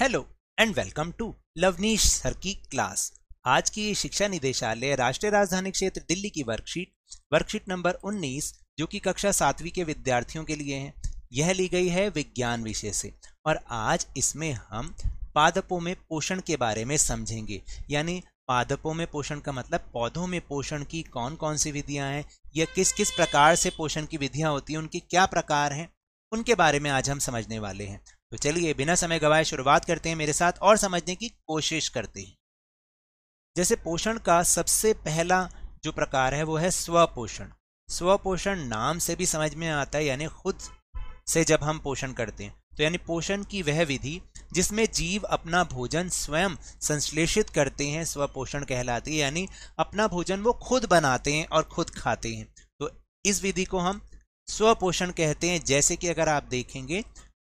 hello and welcome to Lavnish sir की class आज की शिक्षा निदेशालय राष्ट्रीय राजधानी क्षेत्र दिल्ली की वर्कशीट वर्कशीट नंबर 19 जो कि कक्षा सातवीं के विद्यार्थियों के लिए है यह ली गई है विज्ञान विषय से और आज इसमें हम पादपों में पोषण के बारे में समझेंगे यानी पादपों में पोषण का मतलब पौधों में पोषण की कौन कौन सी विधियाँ हैं या किस किस प्रकार से पोषण की विधियाँ होती हैं उनकी क्या प्रकार हैं उनके बारे में आज हम समझने वाले हैं तो चलिए बिना समय गवाए शुरुआत करते हैं मेरे साथ और समझने की कोशिश करते हैं जैसे पोषण का सबसे पहला जो प्रकार है वो है स्वपोषण स्वपोषण नाम से भी समझ में आता है यानी खुद से जब हम पोषण करते हैं तो यानी पोषण की वह विधि जिसमें जीव अपना भोजन स्वयं संश्लेषित करते हैं स्वपोषण कहलाती है यानी अपना भोजन वो खुद बनाते हैं और खुद खाते हैं तो इस विधि को हम स्वपोषण कहते हैं जैसे कि अगर आप देखेंगे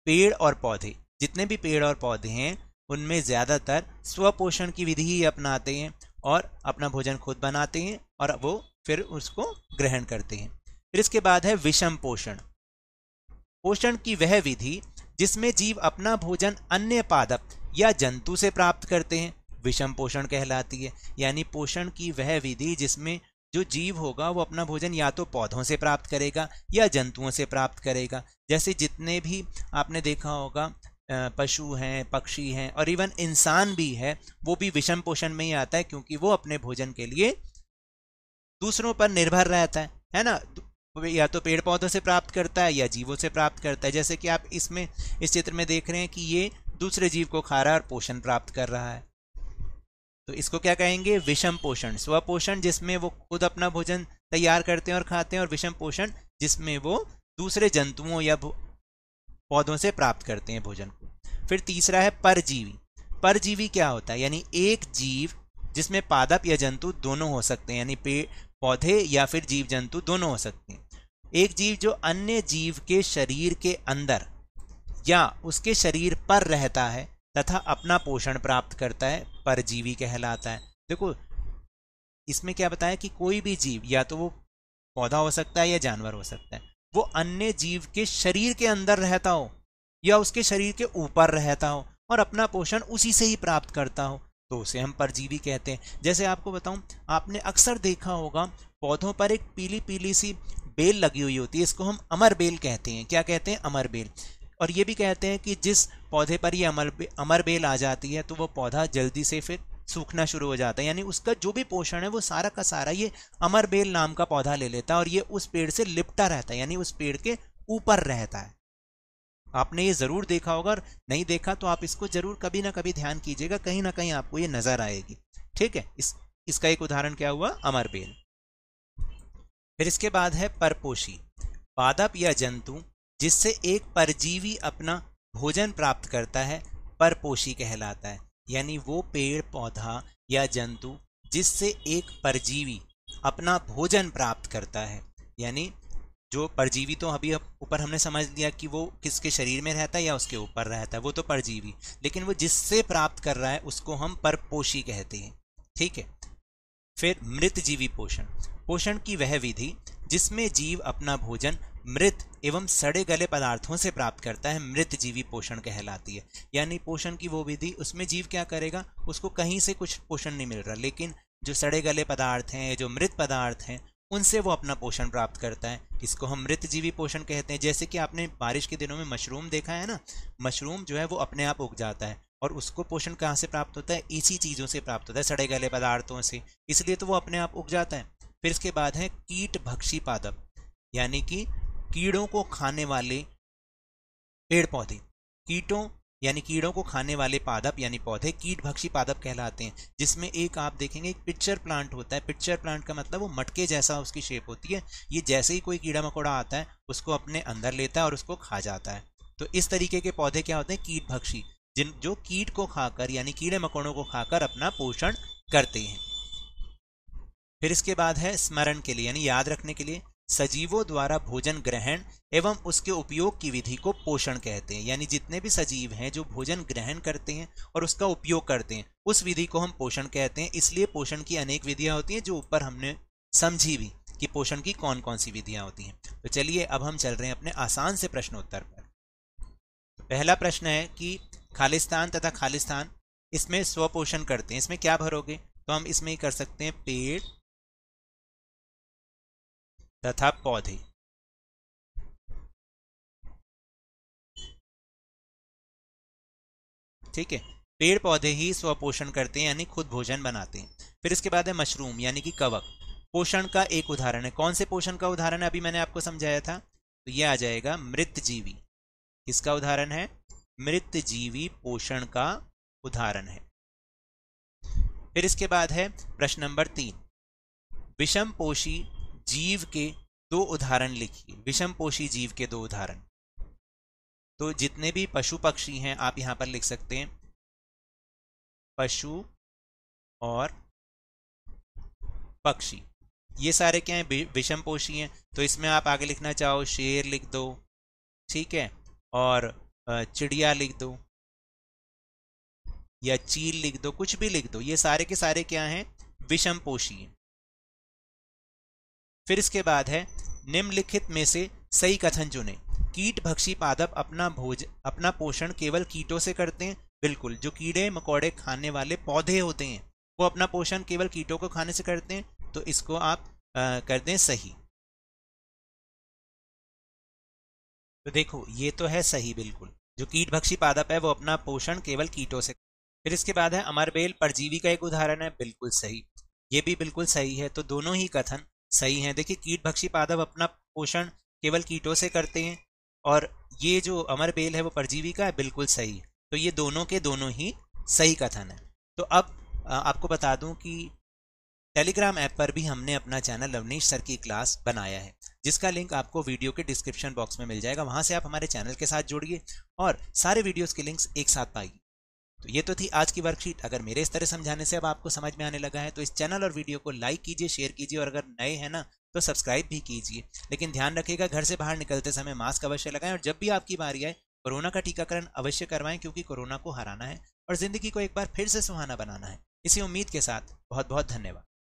पेड़ और पौधे जितने भी पेड़ और पौधे हैं उनमें ज़्यादातर स्वपोषण की विधि ही अपनाते हैं और अपना भोजन खुद बनाते हैं और वो फिर उसको ग्रहण करते हैं फिर इसके बाद है विषम पोषण पोषण की वह विधि जिसमें जीव अपना भोजन अन्य पादप या जंतु से प्राप्त करते हैं विषम पोषण कहलाती है यानी पोषण की वह विधि जिसमें जो जीव होगा वो अपना भोजन या तो पौधों से प्राप्त करेगा या जंतुओं से प्राप्त करेगा जैसे जितने भी आपने देखा होगा पशु हैं पक्षी हैं और इवन इंसान भी है वो भी विषम पोषण में ही आता है क्योंकि वो अपने भोजन के लिए दूसरों पर निर्भर रहता है है ना तो या तो पेड़ पौधों से प्राप्त करता है या जीवों से प्राप्त करता है जैसे कि आप इसमें इस चित्र में देख रहे हैं कि ये दूसरे जीव को खा रहा है और पोषण प्राप्त कर रहा है तो इसको क्या कहेंगे विषम पोषण स्व पोषण जिसमें वो खुद अपना भोजन तैयार करते हैं और खाते हैं और विषम पोषण जिसमें वो दूसरे जंतुओं या पौधों से प्राप्त करते हैं भोजन को फिर तीसरा है परजीवी परजीवी क्या होता है यानी एक जीव जिसमें पादप या जंतु दोनों हो सकते हैं यानी पेड़ पौधे या फिर जीव जंतु दोनों हो सकते हैं एक जीव जो अन्य जीव के शरीर के अंदर या उसके शरीर पर रहता है तथा अपना पोषण प्राप्त करता है परजीवी कहलाता है देखो इसमें क्या बताया कि कोई भी जीव या तो वो पौधा हो सकता है या जानवर हो सकता है वो अन्य जीव के शरीर के अंदर रहता हो या उसके शरीर के ऊपर रहता हो और अपना पोषण उसी से ही प्राप्त करता हो तो उसे हम परजीवी कहते हैं जैसे आपको बताऊं आपने अक्सर देखा होगा पौधों पर एक पीली पीली सी बेल लगी हुई होती है इसको हम अमर बेल कहते हैं क्या कहते हैं अमर बेल और ये भी कहते हैं कि जिस पौधे पर ये अमर अमर बेल आ जाती है तो वो पौधा जल्दी से फिर सूखना शुरू हो जाता है यानी उसका जो भी पोषण है वो सारा का सारा ये अमर बेल नाम का पौधा ले लेता है और ये उस पेड़ से लिपटा रहता है यानी उस पेड़ के ऊपर रहता है आपने ये ज़रूर देखा होगा और नहीं देखा तो आप इसको ज़रूर कभी ना कभी ध्यान कीजिएगा कहीं ना कहीं आपको ये नज़र आएगी ठीक है इस इसका एक उदाहरण क्या हुआ अमरबेल फिर इसके बाद है परपोषी पादप या जंतु जिससे एक परजीवी अपना भोजन प्राप्त करता है परपोषी कहलाता है यानी वो पेड़ पौधा या जंतु जिससे एक परजीवी अपना भोजन प्राप्त करता है यानी जो परजीवी तो अभी ऊपर हमने समझ लिया कि वो किसके शरीर में रहता है या उसके ऊपर रहता है वो तो परजीवी लेकिन वो जिससे प्राप्त कर रहा है उसको हम परपोषी कहते हैं ठीक है फिर मृत जीवी पोषण पोषण की वह विधि जिसमें जीव अपना भोजन मृत एवं सड़े गले पदार्थों से प्राप्त करता है मृत जीवी पोषण कहलाती है यानी पोषण की वो विधि उसमें जीव क्या करेगा उसको कहीं से कुछ पोषण नहीं मिल रहा लेकिन जो सड़े गले पदार्थ हैं जो मृत पदार्थ हैं उनसे वो अपना पोषण प्राप्त करता है इसको हम मृत जीवी पोषण कहते हैं जैसे कि आपने बारिश के दिनों में मशरूम देखा है ना मशरूम जो है वो अपने आप उग जाता है और उसको पोषण कहाँ से प्राप्त होता है इसी चीज़ों से प्राप्त होता है सड़े गले पदार्थों से इसलिए तो वो अपने आप उग जाता है फिर इसके बाद है कीट भक्षी पादप यानी कि कीड़ों को खाने वाले पेड़ पौधे कीटों यानी कीड़ों को खाने वाले पादप यानी पौधे कीट भक्षी पादप कहलाते हैं जिसमें एक आप देखेंगे एक पिक्चर प्लांट होता है पिक्चर प्लांट का मतलब वो मटके जैसा उसकी शेप होती है ये जैसे ही कोई कीड़ा मकोड़ा आता है उसको अपने अंदर लेता है और उसको खा जाता है तो इस तरीके के पौधे क्या होते हैं कीट भक्षी जिन जो कीट को खाकर यानी कीड़े मकोड़ों को खाकर अपना पोषण करते हैं फिर इसके बाद है स्मरण के लिए यानी याद रखने के लिए सजीवों द्वारा भोजन ग्रहण एवं उसके उपयोग की विधि को पोषण कहते हैं यानी जितने भी सजीव हैं जो भोजन ग्रहण करते हैं और उसका उपयोग करते हैं उस विधि को हम पोषण कहते हैं इसलिए पोषण की अनेक विधियां होती हैं जो ऊपर हमने समझी भी कि पोषण की कौन कौन सी विधियां होती हैं तो चलिए अब हम चल रहे हैं अपने आसान से प्रश्नोत्तर पर पहला प्रश्न है कि खालिस्तान तथा खालिस्तान इसमें स्वपोषण करते हैं इसमें क्या भरोगे तो हम इसमें ही कर सकते हैं पेड़ तथा पौधे ठीक है पेड़ पौधे ही स्वपोषण करते हैं यानी खुद भोजन बनाते हैं फिर इसके बाद है मशरूम यानी कि कवक पोषण का एक उदाहरण है कौन से पोषण का उदाहरण है अभी मैंने आपको समझाया था तो यह आ जाएगा मृत जीवी इसका उदाहरण है मृत जीवी पोषण का उदाहरण है फिर इसके बाद है प्रश्न नंबर तीन विषम पोषी जीव के दो उदाहरण लिखिए विषम पोषी जीव के दो उदाहरण तो जितने भी पशु पक्षी हैं आप यहां पर लिख सकते हैं पशु और पक्षी ये सारे क्या हैं पोषी हैं तो इसमें आप आगे लिखना चाहो शेर लिख दो ठीक है और चिड़िया लिख दो या चील लिख दो कुछ भी लिख दो ये सारे के सारे क्या हैं पोषी हैं फिर इसके बाद है निम्नलिखित में से सही कथन चुने कीट भक्षी पादप अपना भोज अपना पोषण केवल कीटों से करते हैं बिल्कुल जो कीड़े मकोड़े खाने वाले पौधे होते हैं वो अपना पोषण केवल कीटों को खाने से करते हैं तो इसको आप आ, कर दें सही तो देखो ये तो है सही बिल्कुल जो कीट भक्षी पादप है वो अपना पोषण केवल कीटों से फिर इसके बाद है अमरबेल परजीवी का एक उदाहरण है बिल्कुल सही ये भी बिल्कुल सही है तो दोनों ही कथन सही हैं देखिए कीट भक्षी पादप अपना पोषण केवल कीटों से करते हैं और ये जो अमर बेल है वो परजीवी का है बिल्कुल सही तो ये दोनों के दोनों ही सही कथन है तो अब आपको बता दूं कि टेलीग्राम ऐप पर भी हमने अपना चैनल अवनीश सर की क्लास बनाया है जिसका लिंक आपको वीडियो के डिस्क्रिप्शन बॉक्स में मिल जाएगा वहाँ से आप हमारे चैनल के साथ जुड़िए और सारे वीडियोस के लिंक्स एक साथ पाइए तो ये तो थी आज की वर्कशीट अगर मेरे इस तरह समझाने से अब आपको समझ में आने लगा है तो इस चैनल और वीडियो को लाइक कीजिए शेयर कीजिए और अगर नए हैं ना तो सब्सक्राइब भी कीजिए लेकिन ध्यान रखिएगा घर से बाहर निकलते समय मास्क अवश्य लगाएं और जब भी आपकी बारी आए कोरोना का टीकाकरण अवश्य करवाएं क्योंकि कोरोना को हराना है और ज़िंदगी को एक बार फिर से सुहाना बनाना है इसी उम्मीद के साथ बहुत बहुत धन्यवाद